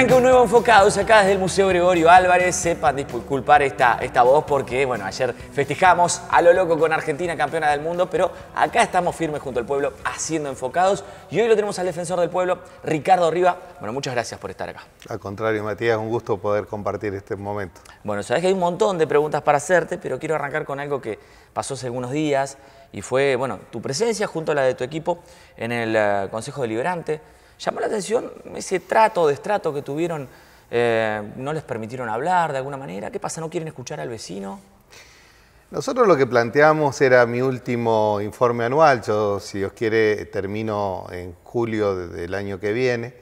arranca un nuevo enfocados acá desde el Museo Gregorio Álvarez. Sepan disculpar esta, esta voz porque, bueno, ayer festejamos a lo loco con Argentina, campeona del mundo, pero acá estamos firmes junto al pueblo haciendo enfocados. Y hoy lo tenemos al defensor del pueblo, Ricardo Riva. Bueno, muchas gracias por estar acá. Al contrario, Matías, un gusto poder compartir este momento. Bueno, sabes que hay un montón de preguntas para hacerte, pero quiero arrancar con algo que pasó hace algunos días y fue, bueno, tu presencia junto a la de tu equipo en el eh, Consejo Deliberante llamó la atención ese trato, destrato que tuvieron, eh, no les permitieron hablar de alguna manera. ¿Qué pasa? ¿No quieren escuchar al vecino? Nosotros lo que planteamos era mi último informe anual. Yo, si Dios quiere, termino en julio del año que viene.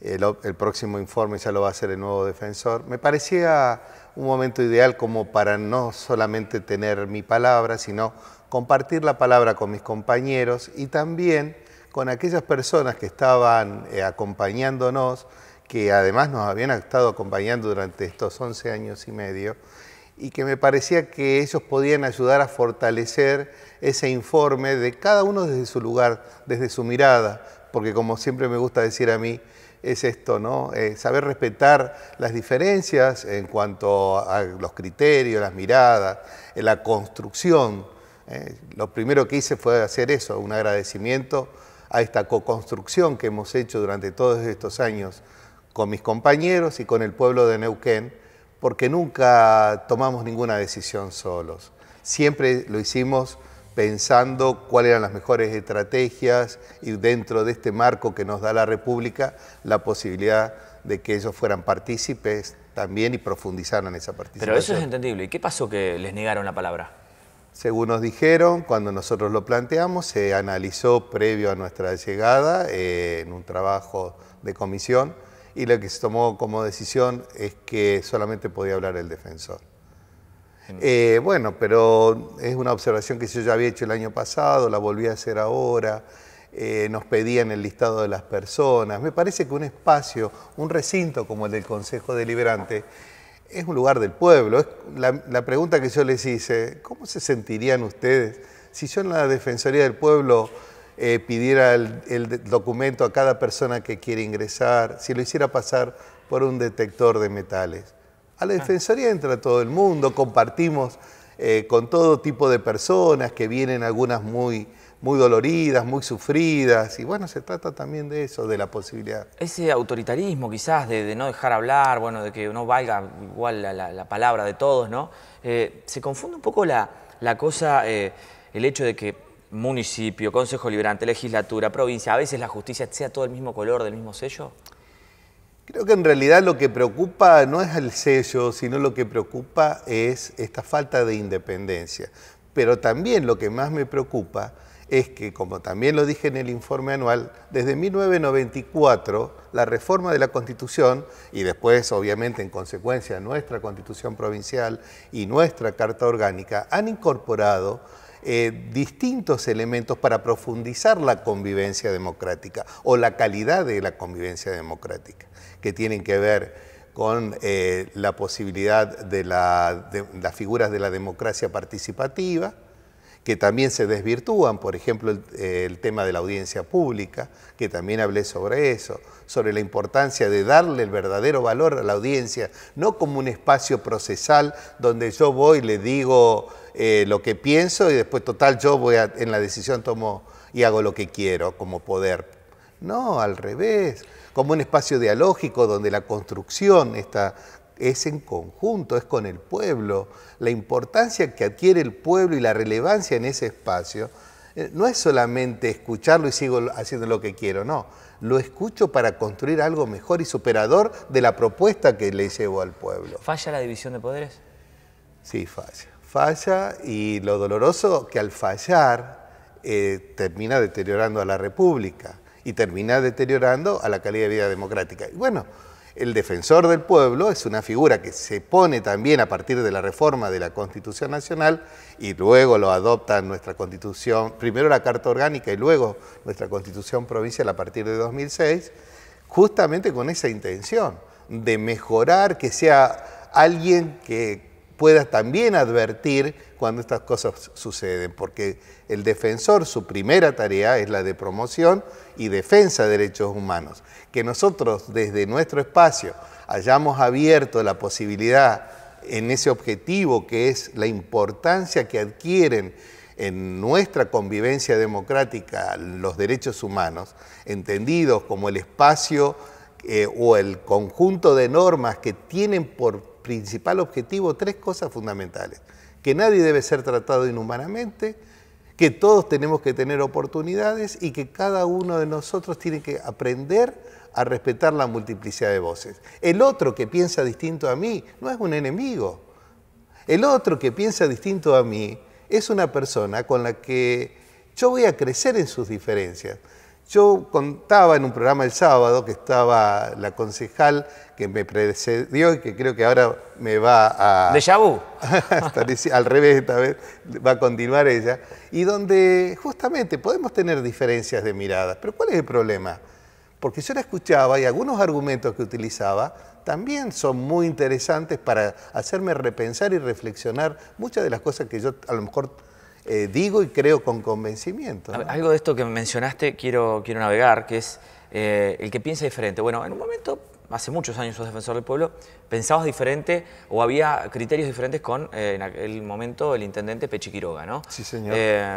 el, próximo informe ya lo va a hacer el nuevo defensor. Me parecía un momento ideal como para no solamente tener mi palabra, sino compartir la palabra con mis compañeros y también con aquellas personas que estaban eh, acompañándonos, que además nos habían estado acompañando durante estos 11 años y medio, y que me parecía que ellos podían ayudar a fortalecer ese informe de cada uno desde su lugar, desde su mirada, porque como siempre me gusta decir a mí, es esto, ¿no? Eh, saber respetar las diferencias en cuanto a los criterios, las miradas, eh, la construcción. lo primero que hice fue hacer eso, un agradecimiento a esta co-construcción que hemos hecho durante todos estos años con mis compañeros y con el pueblo de Neuquén, porque nunca tomamos ninguna decisión solos. Siempre lo hicimos pensando cuáles eran las mejores estrategias y dentro de este marco que nos da la República, la posibilidad de que ellos fueran partícipes también y profundizaran esa participación. Pero eso es entendible. ¿Y qué pasó que les negaron la palabra? Según nos dijeron, cuando nosotros lo planteamos, se analizó previo a nuestra llegada eh, en un trabajo de comisión y lo que se tomó como decisión es que solamente podía hablar el defensor. Mm. Eh, bueno, pero es una observación que yo ya había hecho el año pasado, la volví a hacer ahora, eh, nos pedían el listado de las personas. Me parece que un espacio, un recinto como el del Consejo Deliberante, es un lugar del pueblo. la, pregunta que yo les hice, ¿cómo se sentirían ustedes si yo en la Defensoría del Pueblo eh, pidiera el, documento a cada persona que quiere ingresar, si lo hiciera pasar por un detector de metales? A la ah. Defensoría entra todo el mundo, compartimos eh, con todo tipo de personas que vienen algunas muy muy doloridas, muy sufridas, y bueno, se trata también de eso, de la posibilidad. Ese autoritarismo quizás de, no dejar hablar, bueno, de que uno valga igual la, palabra de todos, ¿no? Eh, se confunde un poco la, cosa, eh, el hecho de que municipio, consejo liberante, legislatura, provincia, a veces la justicia sea todo el mismo color, del mismo sello. Creo que en realidad lo que preocupa no es el sello, sino lo que preocupa es esta falta de independencia. Pero también lo que más me preocupa es que, como también lo dije en el informe anual, desde 1994 la reforma de la Constitución y después, obviamente, en consecuencia, nuestra Constitución provincial y nuestra Carta Orgánica han incorporado eh, distintos elementos para profundizar la convivencia democrática o la calidad de la convivencia democrática, que tienen que ver con eh, la posibilidad de las figuras de la democracia participativa, que también se desvirtúan, por ejemplo, el, tema de la audiencia pública, que también hablé sobre eso, sobre la importancia de darle el verdadero valor a la audiencia, no como un espacio procesal donde yo voy, le digo eh, lo que pienso y después total yo voy en la decisión tomo y hago lo que quiero como poder. No, al revés, como un espacio dialógico donde la construcción, está es en conjunto, es con el pueblo. La importancia que adquiere el pueblo y la relevancia en ese espacio eh, no es solamente escucharlo y sigo haciendo lo que quiero, no. Lo escucho para construir algo mejor y superador de la propuesta que le llevo al pueblo. ¿Falla la división de poderes? Sí, falla. Falla y lo doloroso que al fallar eh, termina deteriorando a la República y termina deteriorando a la calidad de vida democrática. Y bueno, el defensor del pueblo es una figura que se pone también a partir de la reforma de la Constitución Nacional y luego lo adopta nuestra Constitución, primero la Carta Orgánica y luego nuestra Constitución Provincial a partir de 2006, justamente con esa intención de mejorar, que sea alguien que pueda también advertir cuando estas cosas suceden, porque el defensor, su primera tarea es la de promoción y defensa de derechos humanos. Que nosotros desde nuestro espacio hayamos abierto la posibilidad en ese objetivo que es la importancia que adquieren en nuestra convivencia democrática los derechos humanos, entendidos como el espacio eh, o el conjunto de normas que tienen por principal objetivo tres cosas fundamentales. Que nadie debe ser tratado inhumanamente, que todos tenemos que tener oportunidades y que cada uno de nosotros tiene que aprender a respetar la multiplicidad de voces. El otro que piensa distinto a mí no es un enemigo. El otro que piensa distinto a mí es una persona con la que yo voy a crecer en sus diferencias. Yo contaba en un programa el sábado que estaba la concejal que me precedió y que creo que ahora me va a... ¿De al revés esta vez, va a continuar ella. Y donde justamente podemos tener diferencias de miradas, pero ¿cuál es el problema? Porque yo la escuchaba y algunos argumentos que utilizaba también son muy interesantes para hacerme repensar y reflexionar muchas de las cosas que yo a lo mejor eh, digo y creo con convencimiento. Algo de esto que mencionaste quiero, quiero navegar, que es eh, el que piensa diferente. Bueno, en un momento, hace muchos años sos defensor del pueblo, pensabas diferente o había criterios diferentes con, eh, en aquel momento, el intendente Pechiquiroga, ¿no? Sí, señor.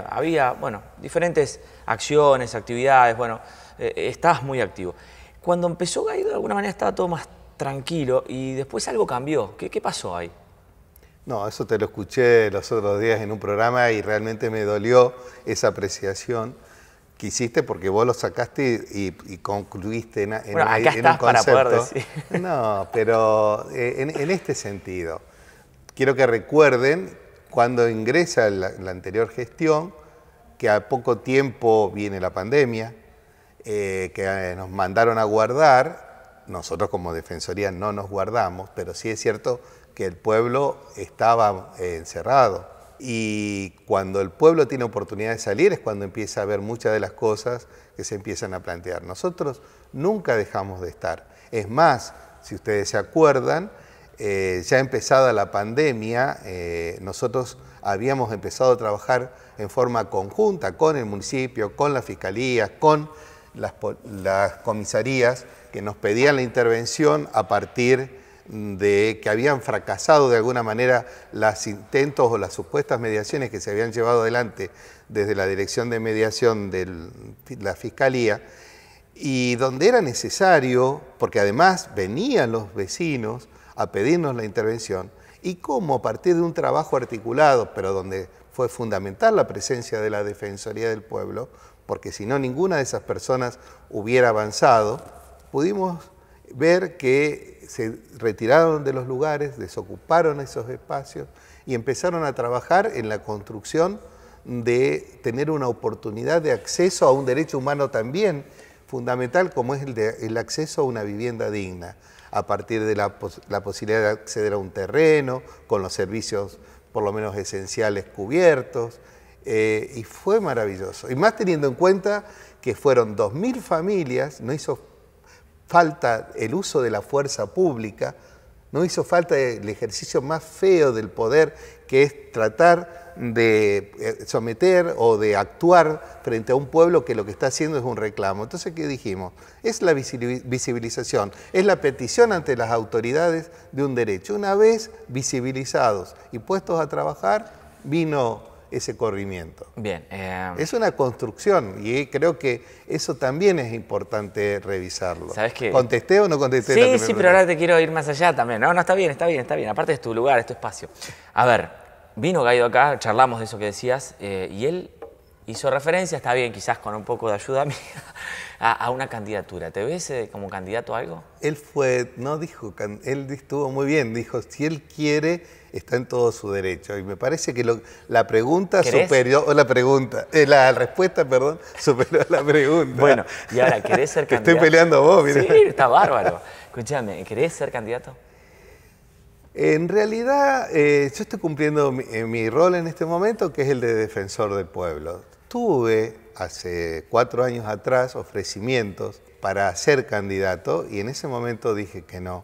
había, bueno, diferentes acciones, actividades, bueno, estabas muy activo. Cuando empezó Gaido, de alguna manera estaba todo más tranquilo y después algo cambió. qué pasó ahí? No, eso te lo escuché los otros días en un programa y realmente me dolió esa apreciación que hiciste porque vos lo sacaste y, concluiste en, un concepto. No, pero eh, en, este sentido, quiero que recuerden cuando ingresa la, anterior gestión, que a poco tiempo viene la pandemia, eh, que eh, nos mandaron a guardar, nosotros como Defensoría no nos guardamos, pero sí es cierto que el pueblo estaba eh, encerrado. Y cuando el pueblo tiene oportunidad de salir es cuando empieza a ver muchas de las cosas que se empiezan a plantear. Nosotros nunca dejamos de estar. Es más, si ustedes se acuerdan, eh, ya empezada la pandemia, eh, nosotros habíamos empezado a trabajar en forma conjunta con el municipio, con la fiscalía con las, las comisarías que nos pedían la intervención a partir de que habían fracasado de alguna manera los intentos o las supuestas mediaciones que se habían llevado adelante desde la Dirección de Mediación de la Fiscalía, y donde era necesario, porque además venían los vecinos a pedirnos la intervención, y cómo a partir de un trabajo articulado, pero donde fue fundamental la presencia de la Defensoría del Pueblo, porque si no ninguna de esas personas hubiera avanzado, pudimos ver que se retiraron de los lugares, desocuparon esos espacios y empezaron a trabajar en la construcción de tener una oportunidad de acceso a un derecho humano también fundamental como es el, acceso a una vivienda digna, a partir de la, posibilidad de acceder a un terreno, con los servicios por lo menos esenciales cubiertos, eh, y fue maravilloso. Y más teniendo en cuenta que fueron 2.000 familias, no hizo falta el uso de la fuerza pública, no hizo falta el ejercicio más feo del poder, que es tratar de eh, someter o de actuar frente a un pueblo que lo que está haciendo es un reclamo. Entonces, ¿qué dijimos? Es la visibilización, es la petición ante las autoridades de un derecho. Una vez visibilizados y puestos a trabajar, vino ese corrimiento. Bien. Eh, es una construcción y creo que eso también es importante revisarlo. ¿Sabes qué? ¿Contesté o no contesté? Sí, sí, pero ahora te quiero ir más allá también. No, no, está bien, está bien, está bien. Aparte es tu lugar, es tu espacio. A ver, vino Gaido acá, charlamos de eso que decías eh, y él hizo referencia, está bien, quizás con un poco de ayuda mía, a, una candidatura. ¿Te ves eh, como candidato a algo? Él fue, no dijo, él estuvo muy bien, dijo, si él quiere está en todo su derecho. Y me parece que la pregunta o la pregunta, eh, la respuesta, perdón, superó la pregunta. bueno, y ahora, ¿querés ser candidato? estoy peleando vos, mira. Sí, está bárbaro. Escúchame, ¿querés ser candidato? En realidad, eh, yo estoy cumpliendo eh, mi rol en este momento, que es el de defensor del pueblo. Tuve hace cuatro años atrás ofrecimientos para ser candidato y en ese momento dije que no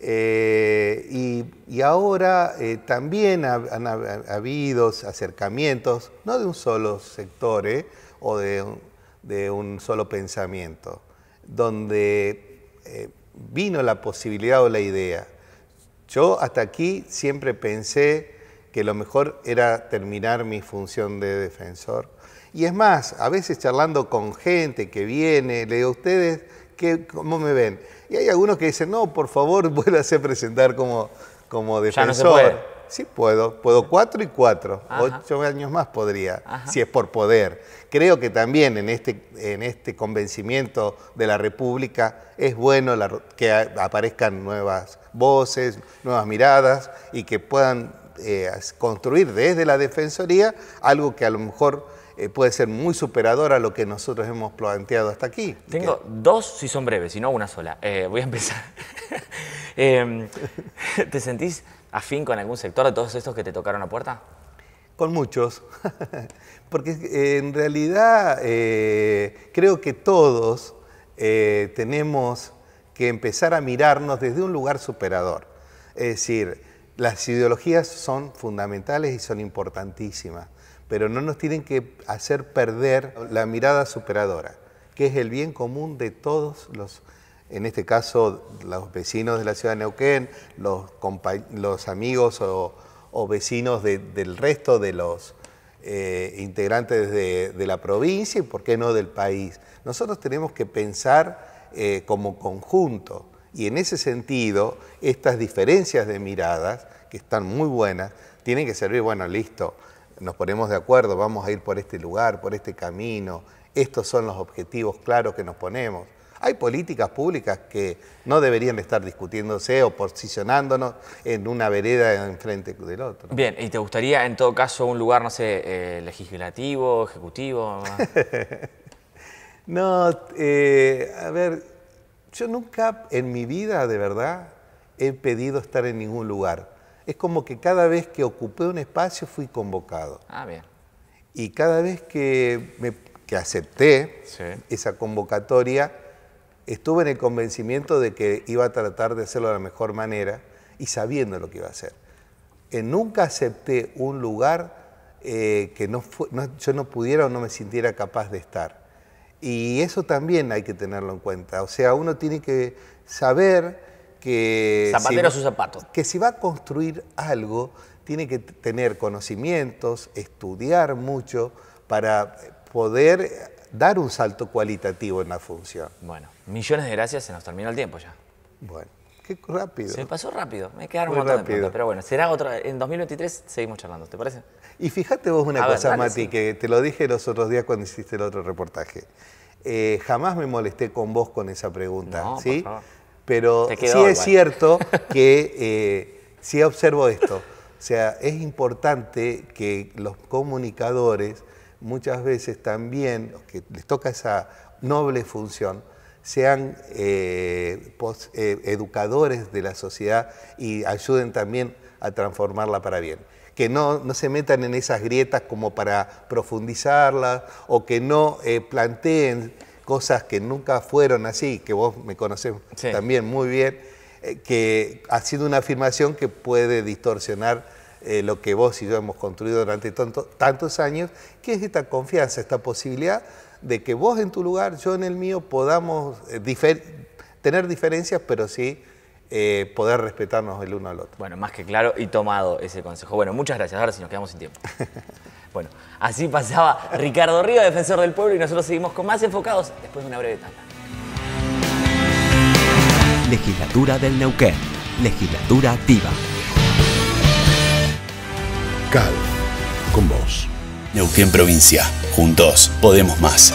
eh, y, ahora eh, también han habido acercamientos, no de un solo sector eh, o de un, solo pensamiento, donde vino la posibilidad o la idea. Yo hasta aquí siempre pensé que lo mejor era terminar mi función de defensor. Y es más, a veces charlando con gente que viene, le digo, a ustedes ¿Cómo me ven? Y hay algunos que dicen, no, por favor, vuélvase a presentar como, como defensor. Sí puedo, puedo cuatro y cuatro, ocho años más podría, si es por poder. Creo que también en este, en este convencimiento de la República es bueno que aparezcan nuevas voces, nuevas miradas y que puedan eh, construir desde la Defensoría algo que a lo mejor eh, puede ser muy superador a lo que nosotros hemos planteado hasta aquí. Tengo dos, si son breves, si no una sola. Eh, voy a empezar. Em, ¿Te sentís afín con algún sector de todos estos que te tocaron la puerta? Con muchos, porque eh, en realidad creo que todos tenemos que empezar a mirarnos desde un lugar superador. Es decir, las ideologías son fundamentales y son importantísimas pero no nos tienen que hacer perder la mirada superadora, que es el bien común de todos los, en este caso, los vecinos de la ciudad de Neuquén, los, los amigos o, vecinos del resto de los eh, integrantes de, la provincia y, por qué no, del país. Nosotros tenemos que pensar eh, como conjunto y en ese sentido, estas diferencias de miradas, que están muy buenas, tienen que servir, bueno, listo, nos ponemos de acuerdo, vamos a ir por este lugar, por este camino, estos son los objetivos claros que nos ponemos. Hay políticas públicas que no deberían estar discutiéndose o posicionándonos en una vereda enfrente del otro. Bien, ¿y te gustaría en todo caso un lugar, no sé, eh, legislativo, ejecutivo? no, eh, a ver, yo nunca en mi vida de verdad he pedido estar en ningún lugar es como que cada vez que ocupé un espacio fui convocado. Ah, bien. Y cada vez que, me, que acepté esa convocatoria, estuve en el convencimiento de que iba a tratar de hacerlo de la mejor manera y sabiendo lo que iba a hacer. Eh, nunca acepté un lugar eh, que no, yo no pudiera o no me sintiera capaz de estar. Y eso también hay que tenerlo en cuenta. O sea, uno tiene que saber que... Zapatero si, Que si va a construir algo, tiene que tener conocimientos, estudiar mucho para poder dar un salto cualitativo en la función. Bueno, millones de gracias, se nos terminó el tiempo ya. Bueno, qué rápido. Se me pasó rápido, me quedaron Muy un montón rápido. de preguntas, pero bueno, será otra, en 2023 seguimos charlando, ¿te parece? Y fíjate vos una cosa, Mati, que te lo dije los otros días cuando hiciste el otro reportaje. Eh, jamás me molesté con vos con esa pregunta, ¿sí? Pero sí es cierto que eh, si observo esto. O sea, es importante que los comunicadores muchas veces también, que les toca esa noble función, sean eh, eh, educadores de la sociedad y ayuden también a transformarla para bien. Que no, no se metan en esas grietas como para profundizarlas o que no planteen cosas que nunca fueron así, que vos me conocés también muy bien, eh, que ha sido una afirmación que puede distorsionar eh, lo que vos y yo hemos construido durante tantos años, que es esta confianza, esta posibilidad de que vos en tu lugar, yo en el mío, podamos eh, tener diferencias, pero sí eh, poder respetarnos el uno al otro. Bueno, más que claro y tomado ese consejo. Bueno, muchas gracias. Ahora sí nos quedamos sin tiempo. bueno, así pasaba Ricardo Río, defensor del pueblo, y nosotros seguimos con más enfocados después de una breve tanda. Legislatura del Neuquén. Legislatura activa. Cal, con vos. Neuquén Provincia. Juntos podemos más.